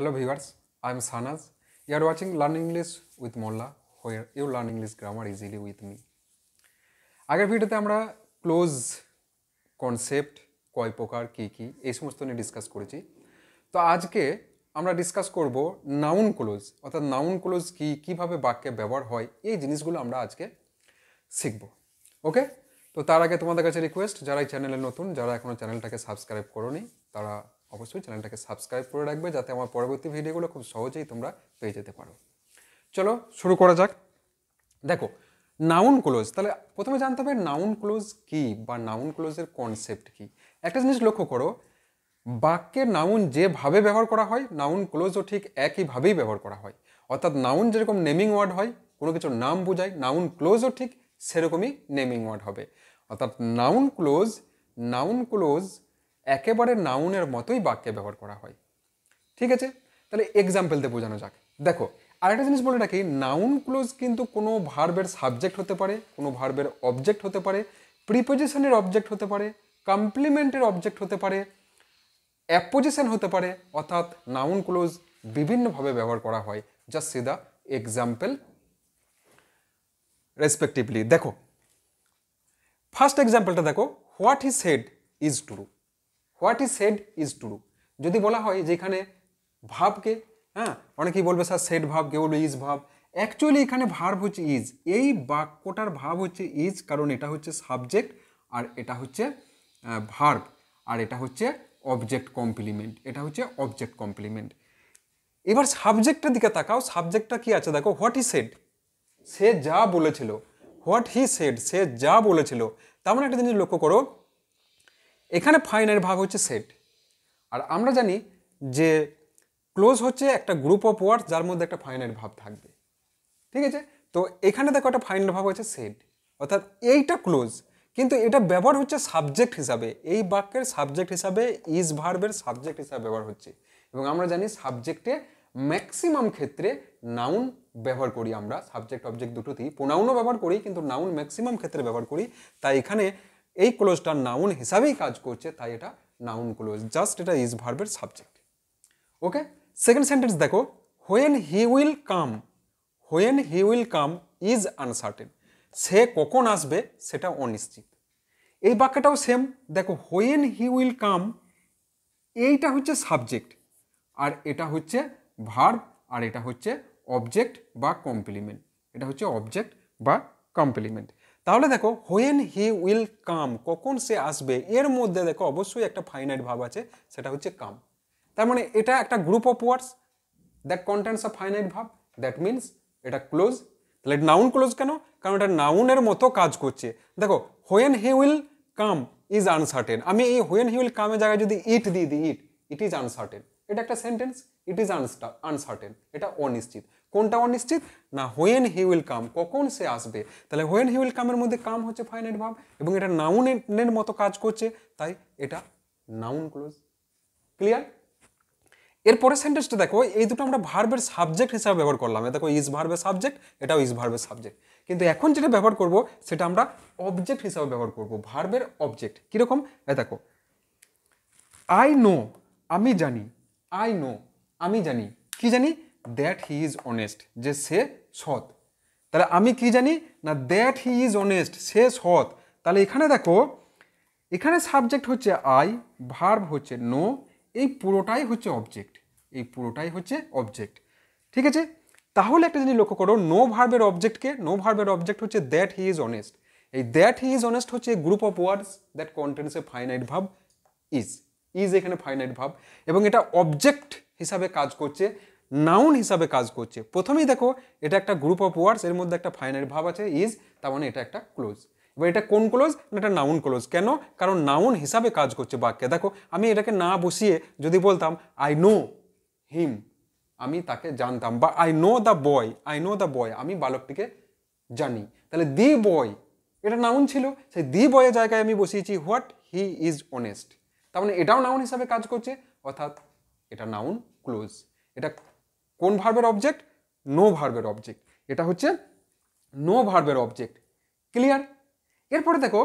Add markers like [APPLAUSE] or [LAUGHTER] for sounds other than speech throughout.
Hello viewers, I am Sanaj You are watching Learn English with Molla, where you learn English grammar easily with me. আগের ভিডিওতে আমরা close concept কয় প্রকার কী কী এই সমস্ত নিয়ে ডিসকাস করেছি তো আজকে আমরা ডিসকাস করব নাউন ক্লোজ অর্থাৎ নাউন ক্লোজ কী কীভাবে বাক্যে ব্যবহার হয় এই জিনিসগুলো আমরা আজকে শিখব ওকে তো তার আগে তোমাদের কাছে রিকোয়েস্ট যারা এই চ্যানেলে নতুন যারা এখনও চ্যানেলটাকে সাবস্ক্রাইব করোনি তারা অবশ্যই চ্যানেলটাকে সাবস্ক্রাইব করে রাখবে যাতে আমার পরবর্তী ভিডিওগুলো খুব সহজেই তোমরা পেয়ে যেতে পারো চলো শুরু করা যাক দেখো নাউন ক্লোজ তাহলে প্রথমে জানতে হবে নাউন ক্লোজ কি বা নাউন ক্লোজের কনসেপ্ট কি একটা জিনিস লক্ষ্য করো বাক্যে নাউন যেভাবে ব্যবহার করা হয় নাউন ক্লোজও ঠিক একইভাবেই ব্যবহার করা হয় অর্থাৎ নাউন যেরকম নেমিং ওয়ার্ড হয় কোনো কিছুর নাম বোঝায় নাউন ক্লোজও ঠিক সেরকমই নেমিং ওয়ার্ড হবে অর্থাৎ নাউন ক্লোজ নাউন ক্লোজ একেবারে নাউনের মতোই বাক্যে ব্যবহার করা হয় ঠিক আছে তাহলে এক্সাম্পল দিয়ে বোঝানো যাক দেখো আরেকটা জিনিস বলে রাখি নাউন ক্লোজ কিন্তু কোনো ভার্বের সাবজেক্ট হতে পারে কোনো ভার্বের অবজেক্ট হতে পারে প্রিপোজিশনের অবজেক্ট হতে পারে কমপ্লিমেন্টের অবজেক্ট হতে পারে অ্যাপোজিশন হতে পারে অর্থাৎ নাউন ক্লোজ বিভিন্নভাবে ব্যবহার করা হয় just see the example respectively দেখো ফার্স্ট এক্সাম্পলটা দেখো what he said is true what is said is true যদি বলা হয় যেখানে ভাবকে হ্যাঁ অনেকেই বলবে স্যার সেড ভাব কেউ ইজ ভাব অ্যাকচুয়ালি এখানে ভার্ব হচ্ছে ইজ এই বাক্যটার ভাব হচ্ছে ইজ কারণ এটা হচ্ছে সাবজেক্ট আর এটা হচ্ছে ভার্ব আর এটা হচ্ছে অবজেক্ট কমপ্লিমেন্ট এটা হচ্ছে অবজেক্ট কমপ্লিমেন্ট এবার সাবজেক্টের দিকে তাকাও সাবজেক্টটা কি আছে দেখো হোয়াট ই সেড সে যা বলেছিল হোয়াট হি সেড সে যা বলেছিল তেমন একটা জিনিস লক্ষ্য করো এখানে ফাইনের ভাগ হচ্ছে সেট আর আমরা জানি যে ক্লোজ হচ্ছে একটা গ্রুপ অফ ওয়ার্ড যার মধ্যে একটা ফাইনের ভাব থাকবে ঠিক আছে তো এখানে দেখো একটা ফাইনের ভাব হচ্ছে সেট অর্থাৎ এইটা ক্লোজ কিন্তু এটা ব্যবহার হচ্ছে সাবজেক্ট হিসাবে এই বাক্যের সাবজেক্ট হিসাবে ইজ ভার্বের সাবজেক্ট হিসাবে ব্যবহার হচ্ছে এবং আমরা জানি সাবজেক্টে ম্যাক্সিমাম ক্ষেত্রে নাউন ব্যবহার করি আমরা সাবজেক্ট অবজেক্ট দুটোতেই প্রোনাউনও ব্যবহার করি কিন্তু নাউন ম্যাক্সিমাম ক্ষেত্রে ব্যবহার করি তাই এখানে এই ক্লোজটা নাউন হিসাবেই কাজ করছে তাই এটা নাউন ক্লোজ জাস্ট এটা ইজ ভার্বের সাবজেক্ট ওকে সেকেন্ড সেন্টেন্স দেখো when he will come when he will come is uncertain সে কখন আসবে সেটা অনিশ্চিত এই বাক্যটাও সেম দেখো হোয়েন হি উইল কাম এইটা হচ্ছে সাবজেক্ট আর এটা হচ্ছে ভার্ব আর এটা হচ্ছে অবজেক্ট বা কমপ্লিমেন্ট এটা হচ্ছে অবজেক্ট বা কমপ্লিমেন্ট তাহলে দেখো হোয়েন হি উইল কাম কখন সে আসবে এর মধ্যে দেখো অবশ্যই একটা ফাইনাইট ভাব আছে সেটা হচ্ছে কাম তার মানে এটা একটা group of words that contents of finite verb that means এটা ক্লোজ তাহলে নাউন ক্লোজ কেন কারণ এটা নাউনের মতো কাজ করছে দেখো when he will come is uncertain আমি এই হোয়েন হি উইল কামের জায়গায় যদি ইট দিয়ে দিই ইট ইট ইজ আনসার্টেন এটা একটা সেন্টেন্স ইট ইজ আনসার্টেন এটা অনিশ্চিত কোনটা অনিশ্চিত না হোয়েন হি উইল কাম কখন সে আসবে তাহলে হোয়েন হি উইল কামের মধ্যে কাম হচ্ছে ফাইনাইট ভাব এবং এটা নাউনের মতো কাজ করছে তাই এটা নাউন ক্লোজ ক্লিয়ার এরপরে সেন্টেন্সটা দেখো এই দুটো আমরা ভার্বের সাবজেক্ট হিসাবে ব্যবহার করলাম দেখো ইজ ভার্বের সাবজেক্ট এটাও ইজ ভার্বের সাবজেক্ট কিন্তু এখন যেটা ব্যবহার করব সেটা আমরা অবজেক্ট হিসাবে ব্যবহার করব ভার্বের অবজেক্ট কীরকম এ দেখো আই নো আমি জানি আই নো আমি জানি কি জানি দ্যাট হি ইজ অনেস্ট যে সে সৎ তাহলে আমি কি জানি না দ্যাট হি ইজ অনেস্ট সে সৎ তাহলে এখানে দেখো এখানে সাবজেক্ট হচ্ছে আই ভার্ব হচ্ছে নো এই পুরোটাই হচ্ছে অবজেক্ট এই পুরোটাই হচ্ছে অবজেক্ট ঠিক আছে তাহলে একটা জিনিস লক্ষ্য করো নো ভার্বের অবজেক্টকে নো ভার্বের অবজেক্ট হচ্ছে দ্যাট হি ইজ অনেস্ট এই দ্যাট হি ইজ অনেস্ট হচ্ছে group of words that contents a finite verb is is এখানে ফাইনাইট ভাব এবং এটা অবজেক্ট হিসাবে কাজ করছে নাউন হিসাবে কাজ করছে প্রথমেই দেখো এটা একটা গ্রুপ অফ ওয়ার্ডস এর মধ্যে একটা ফাইনাল ভাব আছে ইজ তার মানে এটা একটা ক্লোজ এবার এটা কোন ক্লোজ এটা নাউন ক্লোজ কেন কারণ নাউন হিসাবে কাজ করছে বাক্যে দেখো আমি এটাকে না বসিয়ে যদি বলতাম আই নো হিম আমি তাকে জানতাম বা I know the boy I know the boy আমি বালকটিকে জানি তাহলে দি বয় এটা নাউন ছিল সেই দি বয়ের জায়গায় আমি বসিয়েছি হোয়াট হি ইজ অনেস্ট তার মানে এটাও নাউন হিসাবে কাজ করছে অর্থাৎ এটা নাউন ক্লোজ এটা কোন ভার্বের অবজেক্ট নো ভার্বের অবজেক্ট এটা হচ্ছে নো ভার্বের অবজেক্ট ক্লিয়ার এরপরে দেখো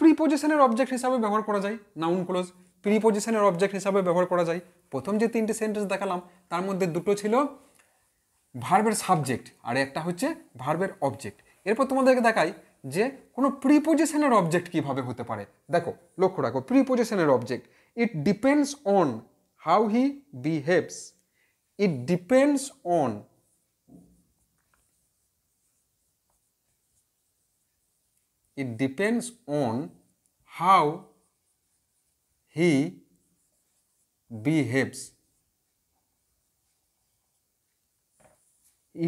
প্রিপোজিশনের অবজেক্ট হিসাবে ব্যবহার করা যায় নাউন ক্লোজ প্রিপোজিশনের অবজেক্ট হিসাবে ব্যবহার করা যায় প্রথম যে তিনটে সেন্টেন্স দেখালাম তার মধ্যে দুটো ছিল ভার্বের সাবজেক্ট আর একটা হচ্ছে ভার্বের অবজেক্ট এরপর তোমাদেরকে দেখাই যে কোনো প্রিপোজিশনের অবজেক্ট কিভাবে হতে পারে দেখো লক্ষ্য রাখো প্রিপোজিশনের object it depends on how he behaves it depends on it depends on how he behaves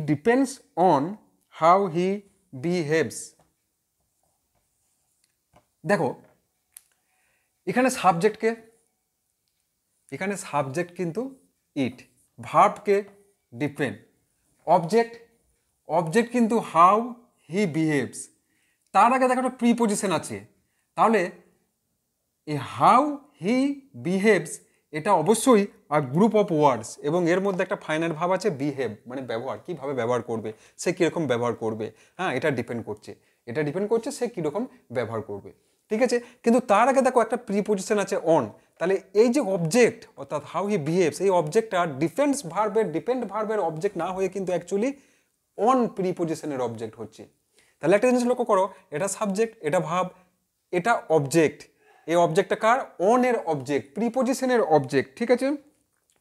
it depends on how he behaves দেখো এখানে সাবজেক্টকে এখানে সাবজেক্ট কিন্তু ইট ভার্বকে ডিপেন্ড অবজেক্ট অবজেক্ট কিন্তু হাউ হি বিহেভস তার আগে দেখো একটা প্রিপোজিশন আছে তাহলে এই হাউ হি বিহেভস এটা অবশ্যই আর গ্রুপ অফ ওয়ার্ডস এবং এর মধ্যে একটা ফাইনাল ভাব আছে বিহেভ মানে ব্যবহার কীভাবে ব্যবহার করবে সে কীরকম ব্যবহার করবে হ্যাঁ এটা ডিপেন্ড করছে এটা ডিপেন্ড করছে সে কীরকম ব্যবহার করবে ঠিক আছে কিন্তু তার আগে দেখো একটা প্রিপোজিশন আছে অন তাহলে এই যে অবজেক্ট অর্থাৎ হাউ হি বিহেভস এই অবজেক্টটা ডিফেন্স ভার্বের ডিপেন্ড ভার্বের অবজেক্ট না হয়ে কিন্তু অ্যাকচুয়ালি অন প্রিপোজিশনের অবজেক্ট হচ্ছে তাহলে একটা জিনিস লক্ষ্য করো এটা সাবজেক্ট এটা ভাব এটা অবজেক্ট এই অবজেক্টটা কার অনের অবজেক্ট প্রিপোজিশনের অবজেক্ট ঠিক আছে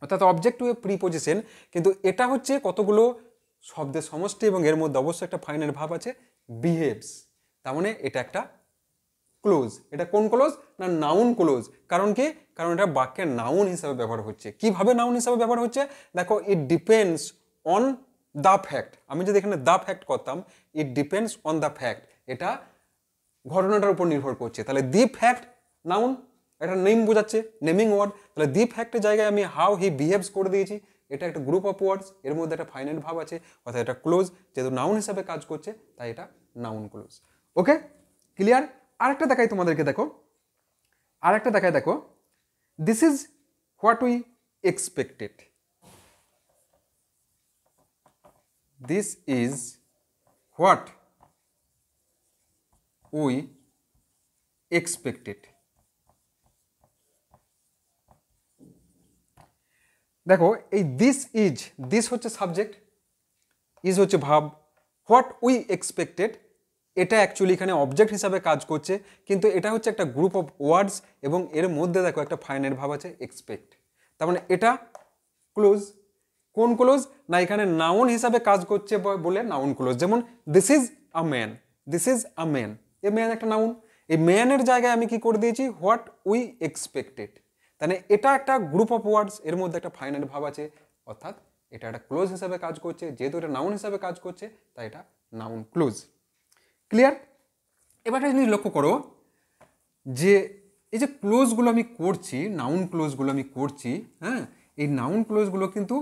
অর্থাৎ অবজেক্ট টু এ প্রিপোজিশন কিন্তু এটা হচ্ছে কতগুলো শব্দের সমষ্টি এবং এর মধ্যে অবশ্যই একটা ফাইনাল ভাব আছে বিহেভস তার মানে এটা একটা ক্লোজ এটা কোন ক্লোজ না নাউন ক্লোজ কারণ কি কারণ এটা বাক্যের নাউন হিসাবে ব্যবহার হচ্ছে কিভাবে নাউন হিসাবে ব্যবহার হচ্ছে দেখো it depends on the fact আমি যদি এখানে দ্য ফ্যাক্ট করতাম it depends on the fact এটা ঘটনাটার উপর নির্ভর করছে তাহলে দি ফ্যাক্ট নাউন এটা নেম বোঝাচ্ছে নেমিং ওয়ার্ড তাহলে দি ফ্যাক্টের জায়গায় আমি হাউ হি বিহেভস করে দিয়েছি এটা একটা গ্রুপ অফ ওয়ার্ডস এর মধ্যে একটা ফাইনাল ভাব আছে অর্থাৎ এটা ক্লোজ যেহেতু নাউন হিসাবে কাজ করছে তাই এটা নাউন ক্লোজ ওকে ক্লিয়ার আরেকটা দেখাই তোমাদেরকে দেখো আরেকটা দেখাই দেখো this is what we expected this is what we expected দেখো এই দিস ইজ দিস হচ্ছে সাবজেক্ট ইজ হচ্ছে ভাব হোয়াট উই এক্সপেক্টেড এটা অ্যাকচুয়ালি এখানে অবজেক্ট হিসাবে কাজ করছে কিন্তু এটা হচ্ছে একটা গ্রুপ অফ ওয়ার্ডস এবং এর মধ্যে দেখো একটা ফাইনের ভাব আছে এক্সপেক্ট তার মানে এটা ক্লোজ কোন ক্লোজ না এখানে নাউন হিসাবে কাজ করছে বলে নাউন ক্লোজ যেমন this is a man this is a man a man একটা নাউন এই ম্যানের জায়গায় আমি কি করে দিয়েছি হোয়াট উই এক্সপেক্টেড তাহলে এটা একটা গ্রুপ অফ ওয়ার্ডস এর মধ্যে একটা ফাইনাল ভাব আছে অর্থাৎ এটা একটা ক্লোজ হিসাবে কাজ করছে যেহেতু এটা নাউন হিসাবে কাজ করছে তাই এটা নাউন ক্লোজ ক্লিয়ার এবার একটা জিনিস লক্ষ্য করো যে এই যে ক্লোজগুলো আমি করছি নাউন ক্লোজগুলো আমি করছি হ্যাঁ এই নাউন ক্লোজগুলো কিন্তু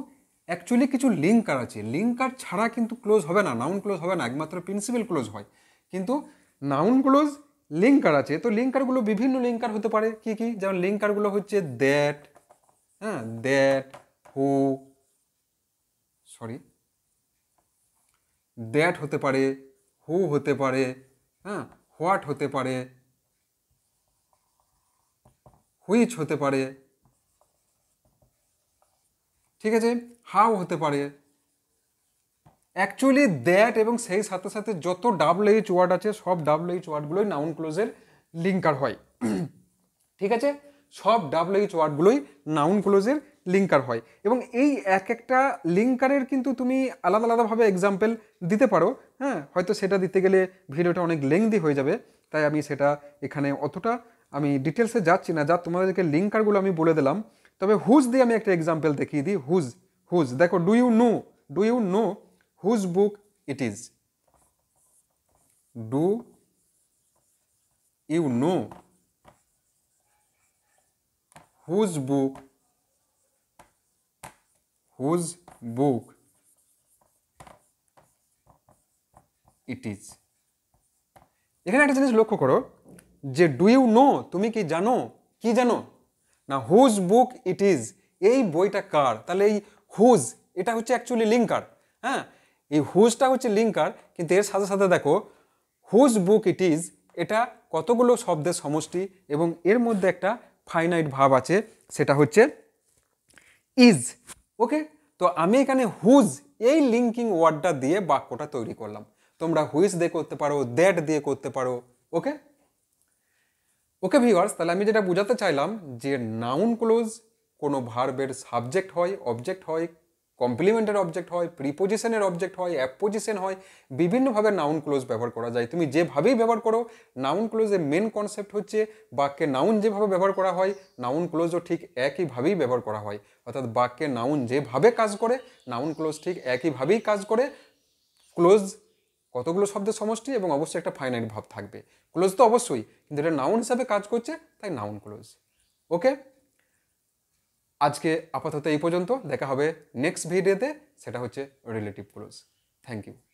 অ্যাকচুয়ালি কিছু লিঙ্কার আছে লিঙ্কার ছাড়া কিন্তু ক্লোজ হবে না নাউন ক্লোজ হবে না একমাত্র প্রিন্সিপাল ক্লোজ হয় কিন্তু নাউন ক্লোজ লিঙ্কার আছে তো লিঙ্কারগুলো বিভিন্ন লিঙ্কার হতে পারে কি কি যেমন লিঙ্কারগুলো হচ্ছে দ্যাট হ্যাঁ দ্যাট হু সরি দ্যাট হতে পারে হু হতে পারে হ্যাঁ হোয়াট হতে পারে হুইচ হতে পারে ঠিক আছে হাউ হতে পারে অ্যাকচুয়ালি দ্যাট এবং সেই সাথে সাথে যত এইচ ওয়ার্ড আছে সব এইচ ওয়ার্ডগুলোই নাউন ক্লোজের লিঙ্কার হয় [CLEARS THROAT] ঠিক আছে সব এইচ ওয়ার্ডগুলোই নাউন ক্লোজের লিঙ্কার হয় এবং এই এক একটা লিঙ্কারের কিন্তু তুমি আলাদা আলাদাভাবে এক্সাম্পল দিতে পারো হ্যাঁ হয়তো সেটা দিতে গেলে ভিডিওটা অনেক লেংদি হয়ে যাবে তাই আমি সেটা এখানে অতটা আমি ডিটেলসে যাচ্ছি না যা তোমাদেরকে লিঙ্কারগুলো আমি বলে দিলাম তবে হুজ দিয়ে আমি একটা এক্সাম্পল দেখিয়ে দিই হুজ হুজ দেখো do you know do you know whose book it is do you know whose book whose book it is এখানে একটা জিনিস লক্ষ্য করো যে ডু ইউ নো তুমি কি জানো কি জানো না হুজ বুক ইট ইজ এই বইটা কার তাহলে এই হুজ এটা হচ্ছে অ্যাকচুয়ালি লিঙ্কার হ্যাঁ এই হুজটা হচ্ছে লিঙ্কার কিন্তু এর সাথে সাথে দেখো হুজ বুক ইট ইজ এটা কতগুলো শব্দের সমষ্টি এবং এর মধ্যে একটা ফাইনাইট ভাব আছে সেটা হচ্ছে ইজ ওকে তো আমি এখানে হুজ এই লিঙ্কিং ওয়ার্ডটা দিয়ে বাক্যটা তৈরি করলাম তোমরা হুইজ দিয়ে করতে পারো দ্যাট দিয়ে করতে পারো ওকে ওকে ভিওয়ার্স তাহলে আমি যেটা বোঝাতে চাইলাম যে নাউন ক্লোজ কোনো ভার্বের সাবজেক্ট হয় অবজেক্ট হয় কমপ্লিমেন্টের অবজেক্ট হয় প্রিপোজিশনের অবজেক্ট হয় অ্যাপোজিশন হয় বিভিন্নভাবে নাউন ক্লোজ ব্যবহার করা যায় তুমি যেভাবেই ব্যবহার করো নাউন ক্লোজের মেন কনসেপ্ট হচ্ছে বাক্যে নাউন যেভাবে ব্যবহার করা হয় নাউন ক্লোজও ঠিক একইভাবেই ব্যবহার করা হয় অর্থাৎ বাক্যে নাউন যেভাবে কাজ করে নাউন ক্লোজ ঠিক একইভাবেই কাজ করে ক্লোজ কতগুলো শব্দের সমষ্টি এবং অবশ্যই একটা ফাইনাইট ভাব থাকবে ক্লোজ তো অবশ্যই কিন্তু এটা নাউন হিসাবে কাজ করছে তাই নাউন ক্লোজ ওকে আজকে আপাতত এই পর্যন্ত দেখা হবে নেক্সট ভিডিওতে সেটা হচ্ছে রিলেটিভ ক্লোজ থ্যাংক ইউ